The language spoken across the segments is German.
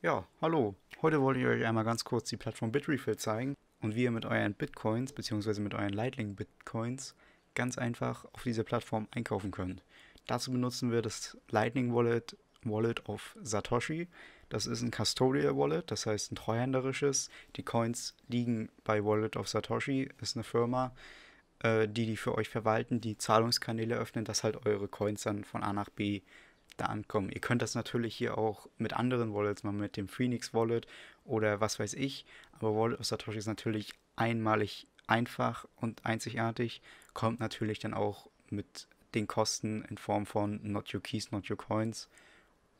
Ja, hallo. Heute wollte ich euch einmal ganz kurz die Plattform Bitrefill zeigen und wie ihr mit euren Bitcoins bzw. mit euren Lightning Bitcoins ganz einfach auf dieser Plattform einkaufen könnt. Dazu benutzen wir das Lightning Wallet Wallet of Satoshi. Das ist ein Custodial Wallet, das heißt ein treuhänderisches. Die Coins liegen bei Wallet of Satoshi, ist eine Firma, äh, die die für euch verwalten, die Zahlungskanäle öffnen, dass halt eure Coins dann von A nach B da ankommen. Ihr könnt das natürlich hier auch mit anderen Wallets mal mit dem Phoenix Wallet oder was weiß ich. Aber Wallet of Satoshi ist natürlich einmalig einfach und einzigartig. Kommt natürlich dann auch mit den Kosten in Form von Not Your Keys, Not Your Coins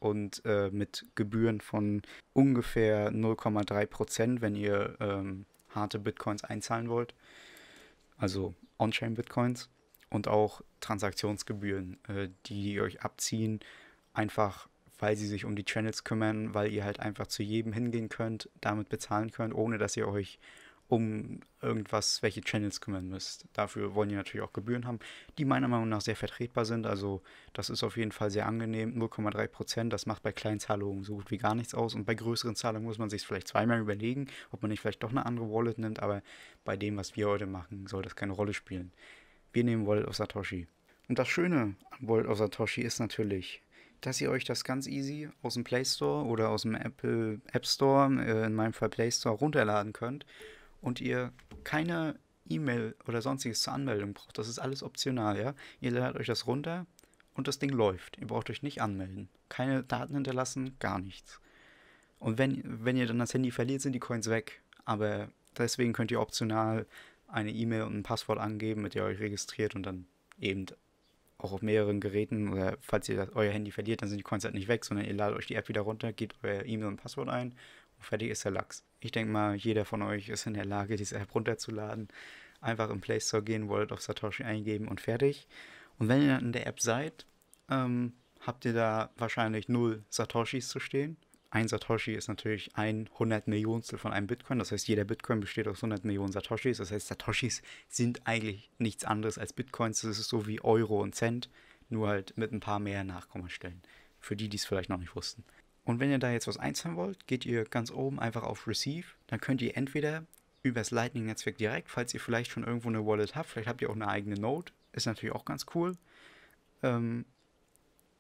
und äh, mit Gebühren von ungefähr 0,3 Prozent, wenn ihr ähm, harte Bitcoins einzahlen wollt. Also On-Chain-Bitcoins und auch Transaktionsgebühren, äh, die ihr euch abziehen einfach weil sie sich um die Channels kümmern, weil ihr halt einfach zu jedem hingehen könnt, damit bezahlen könnt, ohne dass ihr euch um irgendwas, welche Channels kümmern müsst. Dafür wollen die natürlich auch Gebühren haben, die meiner Meinung nach sehr vertretbar sind. Also das ist auf jeden Fall sehr angenehm. 0,3 Prozent, das macht bei Kleinzahlungen so gut wie gar nichts aus. Und bei größeren Zahlungen muss man sich vielleicht zweimal überlegen, ob man nicht vielleicht doch eine andere Wallet nimmt. Aber bei dem, was wir heute machen, soll das keine Rolle spielen. Wir nehmen Wallet of Satoshi. Und das Schöne an Wallet of Satoshi ist natürlich, dass ihr euch das ganz easy aus dem Play Store oder aus dem Apple App Store, äh, in meinem Fall Play Store, runterladen könnt und ihr keine E-Mail oder sonstiges zur Anmeldung braucht. Das ist alles optional, ja. Ihr ladet euch das runter und das Ding läuft. Ihr braucht euch nicht anmelden. Keine Daten hinterlassen, gar nichts. Und wenn, wenn ihr dann das Handy verliert, sind die Coins weg. Aber deswegen könnt ihr optional eine E-Mail und ein Passwort angeben, mit der ihr euch registriert und dann eben auch auf mehreren Geräten oder falls ihr das, euer Handy verliert, dann sind die Coins halt nicht weg, sondern ihr ladet euch die App wieder runter, gebt euer E-Mail und Passwort ein und fertig ist der Lachs. Ich denke mal, jeder von euch ist in der Lage, diese App runterzuladen. Einfach im Play Store gehen, Wallet auf Satoshi eingeben und fertig. Und wenn ihr dann in der App seid, ähm, habt ihr da wahrscheinlich null Satoshis zu stehen ein Satoshi ist natürlich ein 100 Millionstel von einem Bitcoin. Das heißt, jeder Bitcoin besteht aus 100 Millionen Satoshis. Das heißt, Satoshis sind eigentlich nichts anderes als Bitcoins. Das ist so wie Euro und Cent, nur halt mit ein paar mehr Nachkommastellen. Für die, die es vielleicht noch nicht wussten. Und wenn ihr da jetzt was einzahlen wollt, geht ihr ganz oben einfach auf Receive. Dann könnt ihr entweder über das Lightning-Netzwerk direkt, falls ihr vielleicht schon irgendwo eine Wallet habt, vielleicht habt ihr auch eine eigene Node, ist natürlich auch ganz cool. Ähm,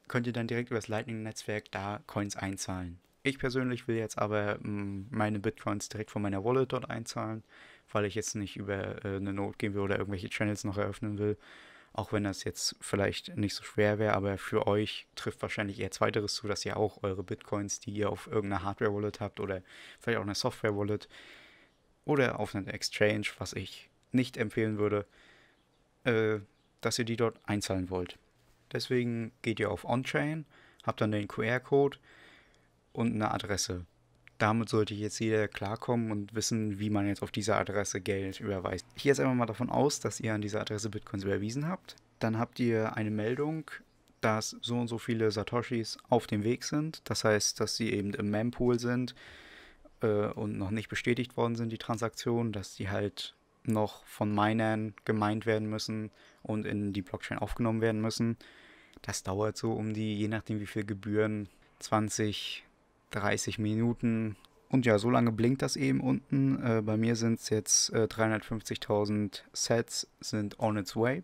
könnt ihr dann direkt über das Lightning-Netzwerk da Coins einzahlen. Ich persönlich will jetzt aber mm, meine Bitcoins direkt von meiner Wallet dort einzahlen, weil ich jetzt nicht über äh, eine Note gehen will oder irgendwelche Channels noch eröffnen will. Auch wenn das jetzt vielleicht nicht so schwer wäre, aber für euch trifft wahrscheinlich eher zweiteres zu, dass ihr auch eure Bitcoins, die ihr auf irgendeiner Hardware-Wallet habt oder vielleicht auch einer Software-Wallet oder auf einer Exchange, was ich nicht empfehlen würde, äh, dass ihr die dort einzahlen wollt. Deswegen geht ihr auf On-Chain, habt dann den QR-Code, und eine Adresse. Damit sollte jetzt jeder klarkommen und wissen, wie man jetzt auf diese Adresse Geld überweist. Ich gehe jetzt einfach mal davon aus, dass ihr an diese Adresse Bitcoins überwiesen habt. Dann habt ihr eine Meldung, dass so und so viele Satoshis auf dem Weg sind. Das heißt, dass sie eben im Mempool sind äh, und noch nicht bestätigt worden sind, die Transaktionen, dass die halt noch von Minern gemeint werden müssen und in die Blockchain aufgenommen werden müssen. Das dauert so um die, je nachdem wie viel Gebühren, 20 30 Minuten. Und ja, so lange blinkt das eben unten. Äh, bei mir sind es jetzt äh, 350.000 Sets sind on its way.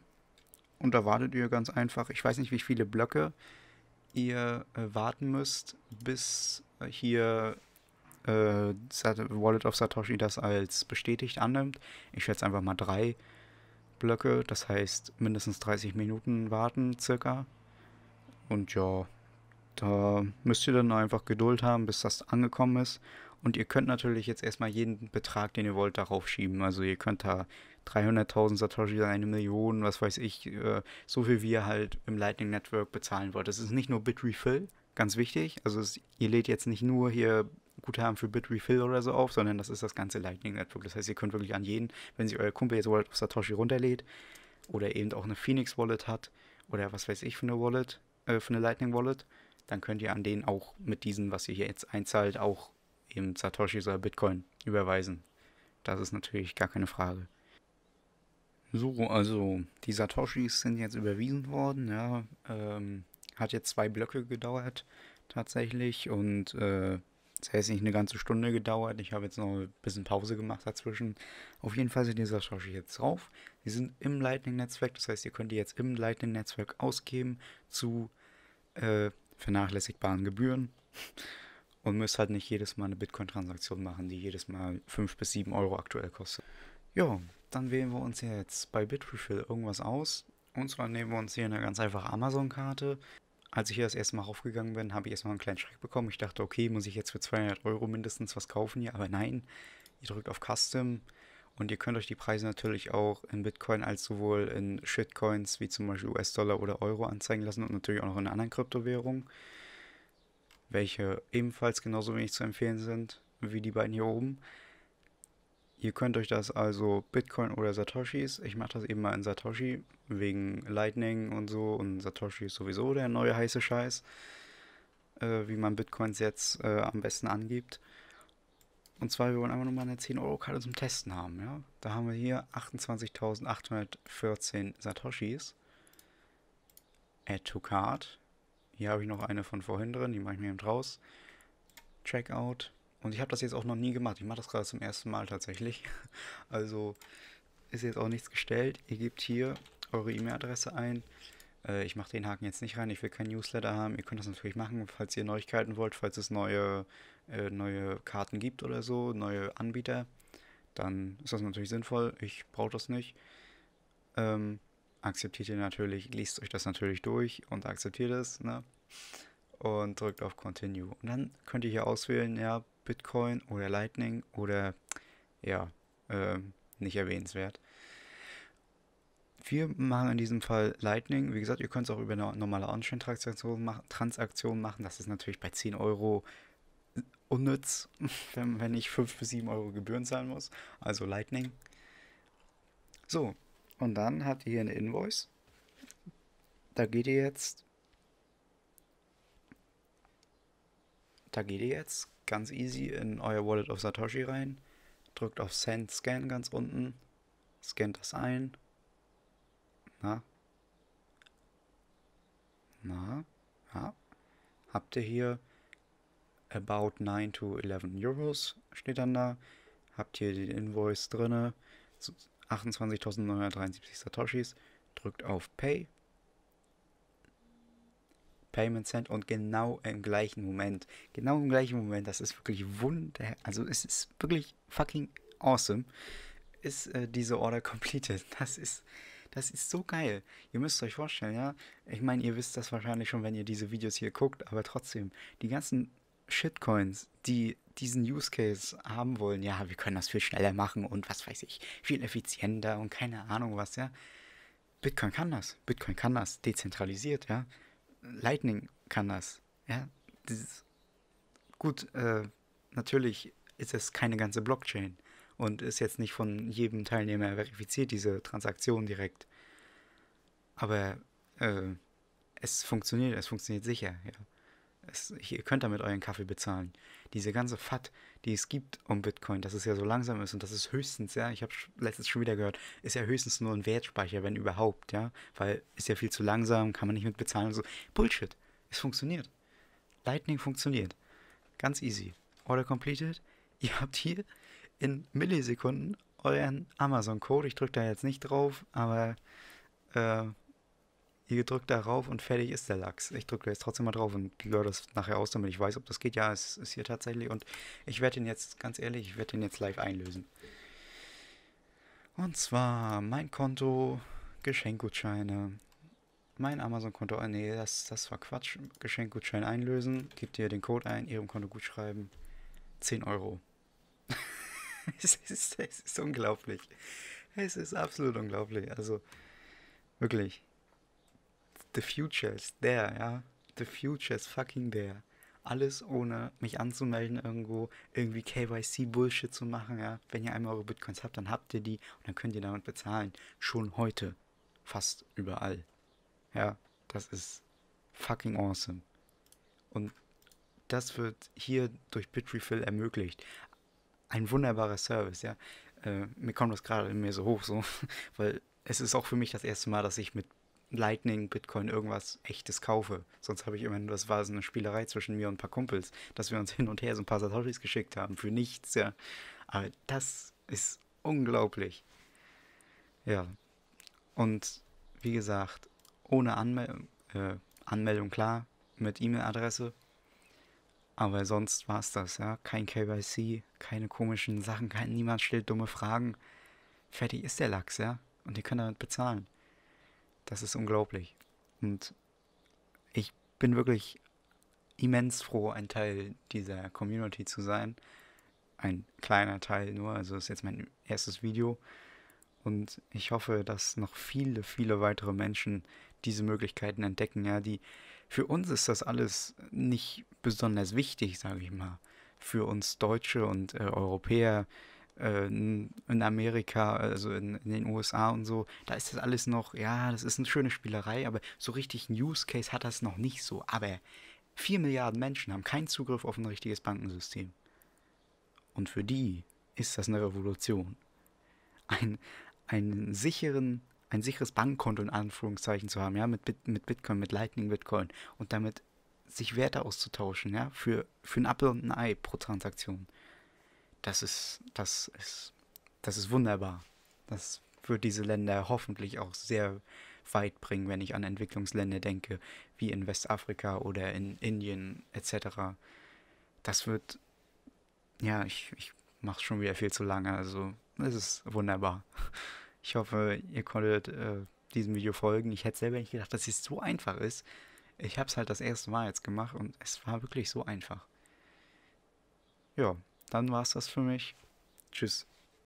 Und da wartet ihr ganz einfach. Ich weiß nicht, wie viele Blöcke ihr äh, warten müsst, bis hier äh, Wallet of Satoshi das als bestätigt annimmt. Ich schätze einfach mal drei Blöcke, das heißt mindestens 30 Minuten warten circa. Und ja, da müsst ihr dann einfach Geduld haben, bis das angekommen ist. Und ihr könnt natürlich jetzt erstmal jeden Betrag, den ihr wollt, darauf schieben. Also ihr könnt da 300.000 Satoshi, eine Million, was weiß ich, äh, so viel wie ihr halt im Lightning Network bezahlen wollt. Das ist nicht nur Bitrefill, ganz wichtig. Also es, ihr lädt jetzt nicht nur hier Guthaben für Bitrefill oder so auf, sondern das ist das ganze Lightning Network. Das heißt, ihr könnt wirklich an jeden, wenn sich euer Kumpel jetzt Wallet auf Satoshi runterlädt oder eben auch eine Phoenix Wallet hat oder was weiß ich für eine Wallet, äh, für eine Lightning Wallet, dann könnt ihr an den auch mit diesen, was ihr hier jetzt einzahlt, auch eben Satoshis oder Bitcoin überweisen. Das ist natürlich gar keine Frage. So, also die Satoshis sind jetzt überwiesen worden. Ja, ähm, hat jetzt zwei Blöcke gedauert tatsächlich und äh, das heißt nicht eine ganze Stunde gedauert. Ich habe jetzt noch ein bisschen Pause gemacht dazwischen. Auf jeden Fall sind die Satoshi jetzt drauf. Die sind im Lightning-Netzwerk, das heißt, ihr könnt die jetzt im Lightning-Netzwerk ausgeben zu äh, vernachlässigbaren Gebühren und müsst halt nicht jedes Mal eine Bitcoin-Transaktion machen, die jedes Mal 5 bis 7 Euro aktuell kostet. Ja, dann wählen wir uns jetzt bei Bitrefill irgendwas aus und zwar nehmen wir uns hier eine ganz einfache Amazon-Karte. Als ich hier das erste Mal raufgegangen bin, habe ich erstmal einen kleinen Schreck bekommen. Ich dachte, okay, muss ich jetzt für 200 Euro mindestens was kaufen hier, aber nein, ihr drückt auf Custom und ihr könnt euch die Preise natürlich auch in Bitcoin als sowohl in Shitcoins wie zum Beispiel US-Dollar oder Euro anzeigen lassen und natürlich auch noch in anderen Kryptowährungen, welche ebenfalls genauso wenig zu empfehlen sind wie die beiden hier oben. Ihr könnt euch das also Bitcoin oder Satoshis, ich mache das eben mal in Satoshi wegen Lightning und so und Satoshi ist sowieso der neue heiße Scheiß, äh, wie man Bitcoins jetzt äh, am besten angibt. Und zwar, wir wollen einfach nur mal eine 10-Euro-Karte zum Testen haben. Ja? Da haben wir hier 28.814 Satoshis. Add to Card. Hier habe ich noch eine von vorhin drin, die mache ich mir eben draus. Checkout. Und ich habe das jetzt auch noch nie gemacht. Ich mache das gerade zum ersten Mal tatsächlich. Also ist jetzt auch nichts gestellt. Ihr gebt hier eure E-Mail-Adresse ein, äh, ich mache den Haken jetzt nicht rein, ich will kein Newsletter haben. Ihr könnt das natürlich machen, falls ihr Neuigkeiten wollt, falls es neue, äh, neue Karten gibt oder so, neue Anbieter. Dann ist das natürlich sinnvoll. Ich brauche das nicht. Ähm, akzeptiert ihr natürlich, liest euch das natürlich durch und akzeptiert es. Ne? Und drückt auf Continue. Und dann könnt ihr hier auswählen, ja, Bitcoin oder Lightning oder ja, äh, nicht erwähnenswert. Wir machen in diesem Fall Lightning. Wie gesagt, ihr könnt es auch über eine normale On-Chain-Transaktion machen, machen. Das ist natürlich bei 10 Euro unnütz, wenn, wenn ich 5 bis 7 Euro Gebühren zahlen muss. Also Lightning. So, und dann habt ihr hier eine Invoice. Da geht ihr jetzt. Da geht ihr jetzt ganz easy in euer Wallet of Satoshi rein. Drückt auf Send Scan ganz unten. Scannt das ein na? Na? Ja. Habt ihr hier about 9 to 11 Euros steht dann da. Habt ihr den Invoice drinne. 28.973 Satoshis. Drückt auf Pay. Payment Send und genau im gleichen Moment, genau im gleichen Moment, das ist wirklich wunder, also es ist wirklich fucking awesome, ist äh, diese Order completed. Das ist das ist so geil. Ihr müsst euch vorstellen, ja. Ich meine, ihr wisst das wahrscheinlich schon, wenn ihr diese Videos hier guckt, aber trotzdem, die ganzen Shitcoins, die diesen Use Case haben wollen, ja, wir können das viel schneller machen und was weiß ich, viel effizienter und keine Ahnung was, ja. Bitcoin kann das. Bitcoin kann das. Dezentralisiert, ja. Lightning kann das, ja. Das gut, äh, natürlich ist es keine ganze Blockchain und ist jetzt nicht von jedem Teilnehmer verifiziert, diese Transaktion direkt. Aber äh, es funktioniert, es funktioniert sicher, ja. Es, ihr könnt damit euren Kaffee bezahlen. Diese ganze FAT, die es gibt um Bitcoin, dass es ja so langsam ist und das ist höchstens, ja, ich habe letztens schon wieder gehört, ist ja höchstens nur ein Wertspeicher, wenn überhaupt, ja, weil ist ja viel zu langsam, kann man nicht mit bezahlen und so. Bullshit, es funktioniert. Lightning funktioniert. Ganz easy. Order completed. Ihr habt hier in Millisekunden euren Amazon-Code. Ich drücke da jetzt nicht drauf, aber äh, ihr drückt da rauf und fertig ist der Lachs. Ich drücke jetzt trotzdem mal drauf und gehöre das nachher aus, damit ich weiß, ob das geht. Ja, es ist hier tatsächlich und ich werde den jetzt, ganz ehrlich, ich werde den jetzt live einlösen. Und zwar mein Konto, Geschenkgutscheine, mein Amazon-Konto, ah, nee, das, das war Quatsch, Geschenkgutschein einlösen, gebt ihr den Code ein, ihrem Konto gut schreiben, 10 Euro. es, ist, es ist unglaublich. Es ist absolut unglaublich. Also wirklich. The future is there, ja. The future is fucking there. Alles ohne mich anzumelden irgendwo, irgendwie KYC-Bullshit zu machen, ja. Wenn ihr einmal eure Bitcoins habt, dann habt ihr die und dann könnt ihr damit bezahlen. Schon heute. Fast überall. Ja, das ist fucking awesome. Und das wird hier durch Bitrefill ermöglicht ein wunderbarer Service, ja. Äh, mir kommt das gerade in mir so hoch, so, weil es ist auch für mich das erste Mal, dass ich mit Lightning, Bitcoin, irgendwas echtes kaufe. Sonst habe ich immer nur, das war so eine Spielerei zwischen mir und ein paar Kumpels, dass wir uns hin und her so ein paar Satoshis geschickt haben, für nichts, ja. Aber das ist unglaublich. Ja. Und wie gesagt, ohne Anmel äh, Anmeldung klar, mit E-Mail-Adresse aber sonst war es das, ja. Kein KYC, keine komischen Sachen, kein, niemand stellt dumme Fragen. Fertig ist der Lachs, ja. Und ihr könnt damit bezahlen. Das ist unglaublich. Und ich bin wirklich immens froh, ein Teil dieser Community zu sein. Ein kleiner Teil nur, also ist jetzt mein erstes Video. Und ich hoffe, dass noch viele, viele weitere Menschen diese Möglichkeiten entdecken, ja, die für uns ist das alles nicht besonders wichtig, sage ich mal. Für uns Deutsche und äh, Europäer äh, in Amerika, also in, in, den USA und so, da ist das alles noch, ja, das ist eine schöne Spielerei, aber so richtig einen Use Case hat das noch nicht so. Aber vier Milliarden Menschen haben keinen Zugriff auf ein richtiges Bankensystem. Und für die ist das eine Revolution. Ein, einen sicheren ein sicheres Bankkonto in Anführungszeichen zu haben, ja, mit, Bit mit Bitcoin, mit Lightning Bitcoin und damit sich Werte auszutauschen, ja, für, für ein Apple und ein Ei pro Transaktion. Das ist, das ist, das ist wunderbar. Das wird diese Länder hoffentlich auch sehr weit bringen, wenn ich an Entwicklungsländer denke, wie in Westafrika oder in Indien etc. Das wird, ja, ich, ich mache schon wieder viel zu lange, also es ist wunderbar. Ich hoffe, ihr konntet äh, diesem Video folgen. Ich hätte selber nicht gedacht, dass es so einfach ist. Ich habe es halt das erste Mal jetzt gemacht und es war wirklich so einfach. Ja, dann war es das für mich. Tschüss.